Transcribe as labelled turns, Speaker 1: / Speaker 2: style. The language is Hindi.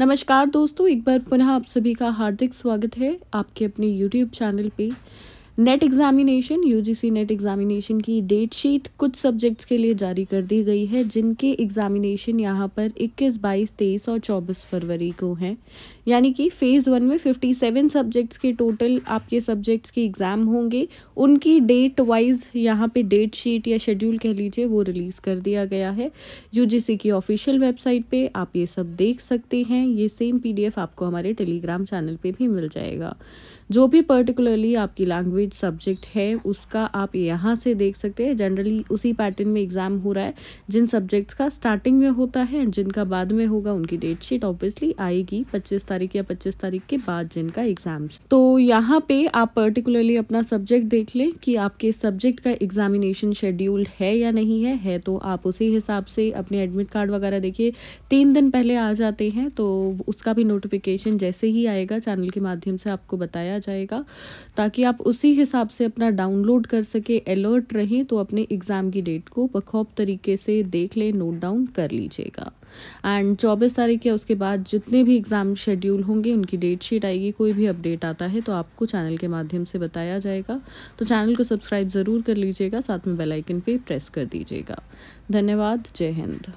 Speaker 1: नमस्कार दोस्तों एक बार पुनः आप सभी का हार्दिक स्वागत है आपके अपने यूट्यूब चैनल पे NET examination UGC NET examination की डेट शीट कुछ सब्जेक्ट्स के लिए जारी कर दी गई है जिनके एग्जामिनेशन यहाँ पर 21, 22, 23 और 24 फरवरी को हैं यानी कि फेज़ वन में 57 सब्जेक्ट्स के टोटल आपके सब्जेक्ट्स के एग्ज़ाम होंगे उनकी डेट वाइज यहाँ पे डेट शीट या शेड्यूल कह लीजिए वो रिलीज़ कर दिया गया है यू की ऑफिशियल वेबसाइट पर आप ये सब देख सकते हैं ये सेम पी आपको हमारे टेलीग्राम चैनल पर भी मिल जाएगा जो भी पर्टिकुलरली आपकी लैंग्वेज रिलेटेड सब्जेक्ट है उसका आप यहाँ से देख सकते हैं जनरली उसी पैटर्न में एग्ज़ाम हो रहा है जिन सब्जेक्ट्स का स्टार्टिंग में होता है एंड जिनका बाद में होगा उनकी डेट शीट ऑब्वियसली आएगी पच्चीस तारीख या पच्चीस तारीख के बाद जिनका एग्ज़ाम्स तो यहाँ पे आप पर्टिकुलरली अपना सब्जेक्ट देख लें कि आपके सब्जेक्ट का एग्जामिनेशन शेड्यूल्ड है या नहीं है है तो आप उसी हिसाब से अपने एडमिट कार्ड वगैरह देखिए तीन दिन पहले आ जाते हैं तो उसका भी नोटिफिकेशन जैसे ही आएगा चैनल के माध्यम से आपको बताया जाएगा ताकि आप उसी उसी हिसाब से अपना डाउनलोड कर सके अलर्ट रहें तो अपने एग्ज़ाम की डेट को बखौब तरीके से देख लें नोट डाउन कर लीजिएगा एंड चौबीस तारीख या उसके बाद जितने भी एग्ज़ाम शेड्यूल होंगे उनकी डेट शीट आएगी कोई भी अपडेट आता है तो आपको चैनल के माध्यम से बताया जाएगा तो चैनल को सब्सक्राइब ज़रूर कर लीजिएगा साथ में बेलाइकन पर प्रेस कर दीजिएगा धन्यवाद जय हिंद